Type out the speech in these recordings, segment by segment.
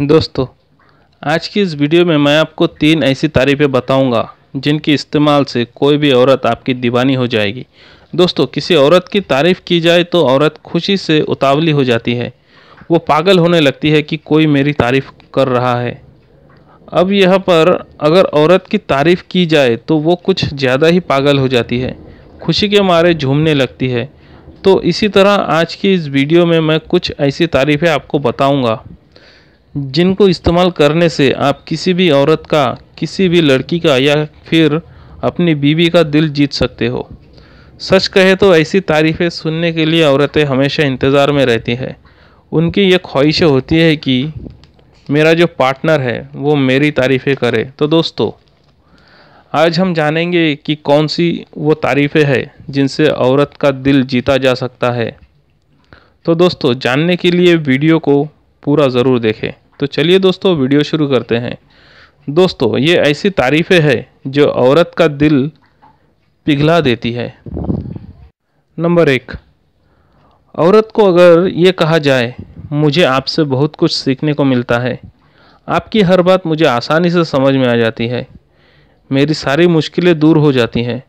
दोस्तों आज की इस वीडियो में मैं आपको तीन ऐसी तारीफें बताऊंगा जिनके इस्तेमाल से कोई भी औरत आपकी दीवानी हो जाएगी दोस्तों किसी औरत की तारीफ़ की जाए तो औरत खुशी से उतावली हो जाती है वो पागल होने लगती है कि कोई मेरी तारीफ़ कर रहा है अब यह पर अगर औरत की तारीफ़ की जाए तो वो कुछ ज़्यादा ही पागल हो जाती है खुशी के मारे झूमने लगती है तो इसी तरह आज की इस वीडियो में मैं कुछ ऐसी तारीफ़ें आपको बताऊंगा जिनको इस्तेमाल करने से आप किसी भी औरत का किसी भी लड़की का या फिर अपनी बीवी का दिल जीत सकते हो सच कहे तो ऐसी तारीफ़ें सुनने के लिए औरतें हमेशा इंतज़ार में रहती हैं उनकी ये ख्वाहिशें होती है कि मेरा जो पार्टनर है वो मेरी तारीफ़ें करे तो दोस्तों आज हम जानेंगे कि कौन सी वो तारीफ़ें हैं जिनसे औरत का दिल जीता जा सकता है तो दोस्तों जानने के लिए वीडियो को पूरा ज़रूर देखें तो चलिए दोस्तों वीडियो शुरू करते हैं दोस्तों ये ऐसी तारीफ़ें हैं जो औरत का दिल पिघला देती है नंबर एक औरत को अगर ये कहा जाए मुझे आपसे बहुत कुछ सीखने को मिलता है आपकी हर बात मुझे आसानी से समझ में आ जाती है मेरी सारी मुश्किलें दूर हो जाती हैं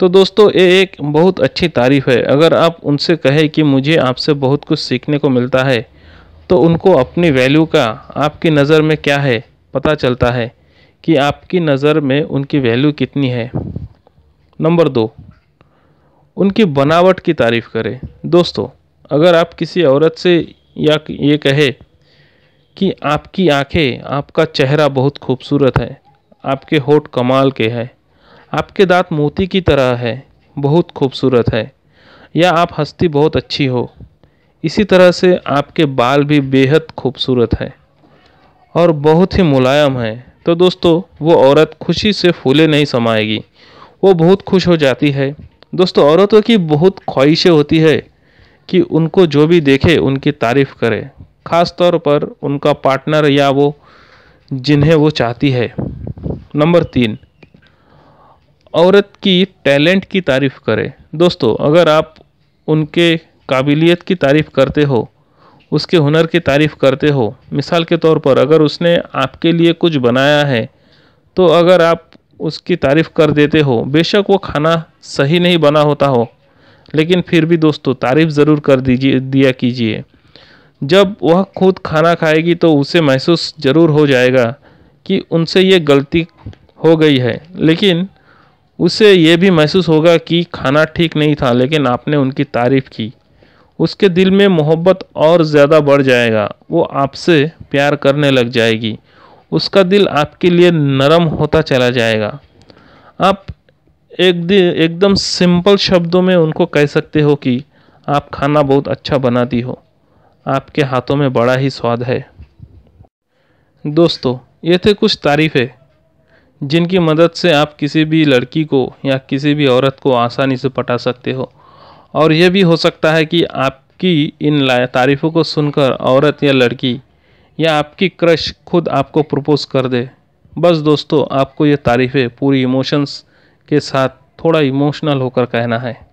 तो दोस्तों ये एक बहुत अच्छी तारीफ़ है अगर आप उनसे कहें कि मुझे आपसे बहुत कुछ सीखने को मिलता है तो उनको अपनी वैल्यू का आपकी नज़र में क्या है पता चलता है कि आपकी नज़र में उनकी वैल्यू कितनी है नंबर दो उनकी बनावट की तारीफ़ करें दोस्तों अगर आप किसी औरत से या ये कहे कि आपकी आंखें आपका चेहरा बहुत खूबसूरत है आपके होठ कमाल के हैं आपके दांत मोती की तरह है बहुत खूबसूरत है या आप हस्ती बहुत अच्छी हो इसी तरह से आपके बाल भी बेहद खूबसूरत हैं और बहुत ही मुलायम हैं तो दोस्तों वो औरत खुशी से फूले नहीं समाएगी वो बहुत खुश हो जाती है दोस्तों औरतों की बहुत ख्वाहिशें होती है कि उनको जो भी देखे उनकी तारीफ़ करे ख़ास तौर पर उनका पार्टनर या वो जिन्हें वो चाहती है नंबर तीन औरत की टैलेंट की तारीफ़ करें दोस्तों अगर आप उनके काबिलियत की तारीफ़ करते हो उसके हुनर की तारीफ़ करते हो मिसाल के तौर पर अगर उसने आपके लिए कुछ बनाया है तो अगर आप उसकी तारीफ़ कर देते हो बेशक वो खाना सही नहीं बना होता हो लेकिन फिर भी दोस्तों तारीफ़ ज़रूर कर दीजिए दिया कीजिए जब वह खुद खाना खाएगी तो उसे महसूस ज़रूर हो जाएगा कि उनसे ये गलती हो गई है लेकिन उसे ये भी महसूस होगा कि खाना ठीक नहीं था लेकिन आपने उनकी तारीफ़ की उसके दिल में मोहब्बत और ज़्यादा बढ़ जाएगा वो आपसे प्यार करने लग जाएगी उसका दिल आपके लिए नरम होता चला जाएगा आप एक दिन एकदम सिंपल शब्दों में उनको कह सकते हो कि आप खाना बहुत अच्छा बनाती हो आपके हाथों में बड़ा ही स्वाद है दोस्तों ये थे कुछ तारीफ़ें जिनकी मदद से आप किसी भी लड़की को या किसी भी औरत को आसानी से पटा सकते हो और यह भी हो सकता है कि आपकी इन तारीफ़ों को सुनकर औरत या लड़की या आपकी क्रश खुद आपको प्रपोज़ कर दे बस दोस्तों आपको ये तारीफ़ें पूरी इमोशंस के साथ थोड़ा इमोशनल होकर कहना है